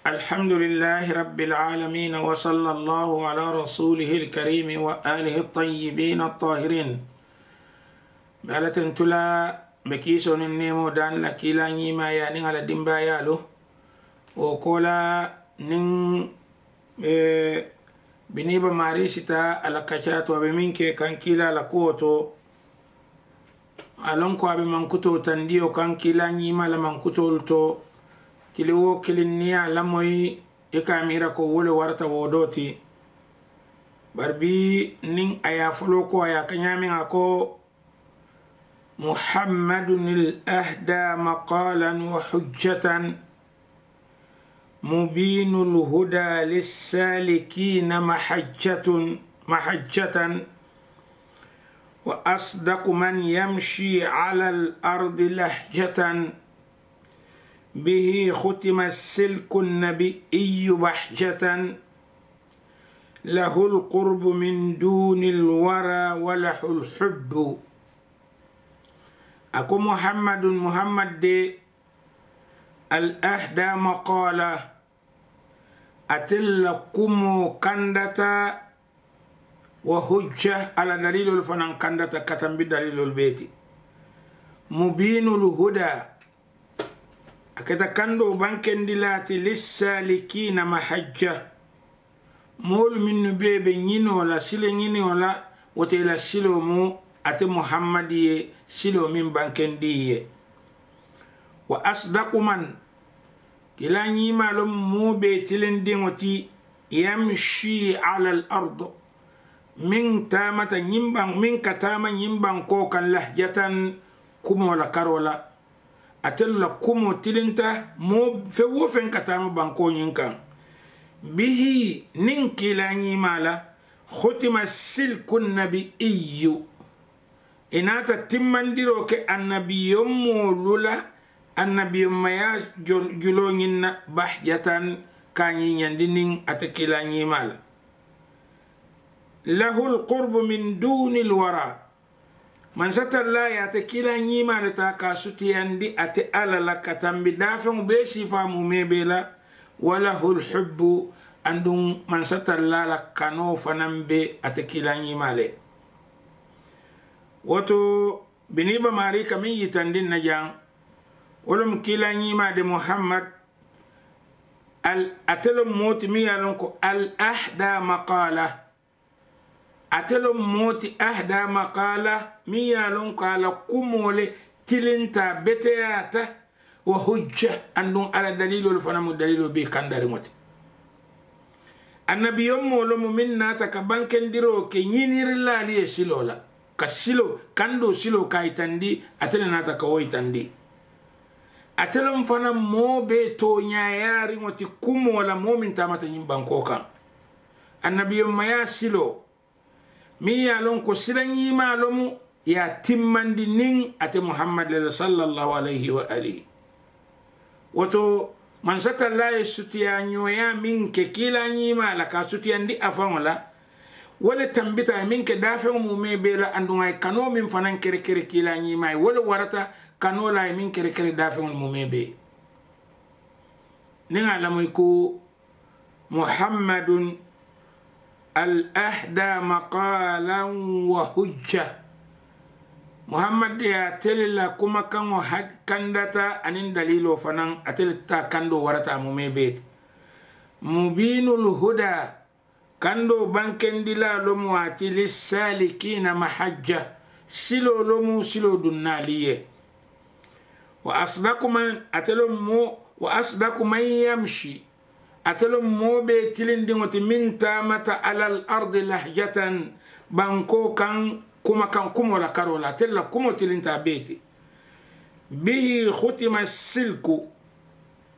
الحمد لله رب العالمين وصلى الله على رسوله الكريم وآله الطيبين الطاهرين بألة تلا بكيسون النيمو دان لكيلا نيما يعني على دمبا يالو وقولا نين إيه، بنيبا ماريستا على كشات وبمنك كان كيلا لكوتو ألونكو أبي منكتو تنديو كان كيلا نيما لمنكتو لتو kili wo kilinniya lamoyi i ka mira ko wole warata wo do ti bari bi nin a ya folo ko a ya ka ɲamin ko محمد الأهدى مقالا وحجة مبين الهدى للسالكين محجة محجة وأصدق من يمشي على الأرض لهجة به ختم السلك النبئي بحجة له القرب من دون الورى وله الحب أكو محمد محمد دي الأهدى مقالة أتلكم كندتا وهجة على دليل الفنان كندتا كتم بدليل البيت مبين الهدى akata kando bankendi lati lissalikina mahajja molu minnu be ɓe ñinola sile ñinola wotela silo mu ate muhammadi ye silo min bankendi ye wa asdakuman kila ñimalom mu ɓe tilendiŋo ti yamchi ala l ardo min tamata ñimban min ka tama ñimbankokan lahjatan kumola karola atel la kumo tilinta mo fe wo fen katama banko nyin kan bihi nin kila nyi mala khutima silkun nabiyyu inata timmandiro ke annabiyyo mo lula annabiyyo maya julo nyinna bahjatan kanyi nyandinin atakila nyi mala lahu alqurbu min duni alwara man sattal laya ta kila nyima da ta ka suti yandi a ta alala ka tambi da fin be shi fa mu me be la wala hul hubbu andun man sattal lala ka no fa nan be a ta kila nyima le wato bini ba mari ka min yi tandin na jan ulum kila nyima de muhammad al atelum mutmiyalun ko al ahda maqala atelo moti ahda maqala min yalon qala kumole tilinta beteyata wa hujja andun ala dalilol fana mu dalilo be kandari moti annabi yon molo mu min nata ka bankendiro ke ñinirilaali ye silola ka silo kando silo kaitandi atele nata ka woyitandi atelon fana mo be to ñayaariŋo ti kumola mo min tamata ñin banko kan annabi yon maya silo min ya lon ko siranyimalomu ya timmandi nin ate muhammadl sallallahu alayhi wa alihi woto man satallaye sutiya ñoya min ke kila ñimala ka sutiyandi afaola wole tambita min ke dafeo mume bela andugay kano min fanan kere kere kila ñimay wole warata kanolaye min kere kere dafeol mume be ni a lamoy ko muhammadun al'ahda maqalan wa hujja muhammad ya telila kuma kan kandata anin dalilo fanan atelita kando warata mume bet mubinul huda kando bankendila lomu ati lissalikina mahajja silo lomu silo dunnaliye wa asdaku man atelom mo wa asdaku man yamshi atelum moɓe kilindiŋoti min tamata alal ardi lahjatan banko kan kuma kan kumo la karo la atel la kumo tilinta beti bihi hutima silku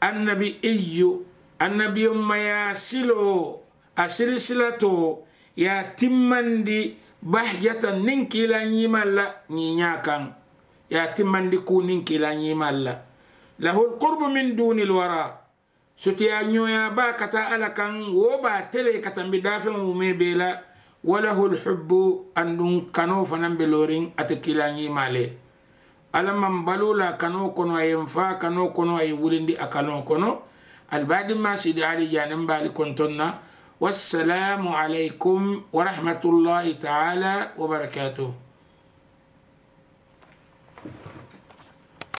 annabi'iyu annabiyumma ya silo a silisilato ya timmandi bahjatan nin kila ñimal la ñiña kan ya timmandi ku nin kila ñimal la lahu lqurbu min duni lwara سوتيا نيويا با كتا ألكن وبا تلي كتا بدافع وميبيلا وله الحب أن كانو فنان بلورين أتكيلاني مالي ألا من بلولا كانوا كنوا ينفا كونو كنوا يولندي أكانوا كونو البعد ما سيدي علي جانم بالي كنتنا والسلام عليكم ورحمة الله تعالى وبركاته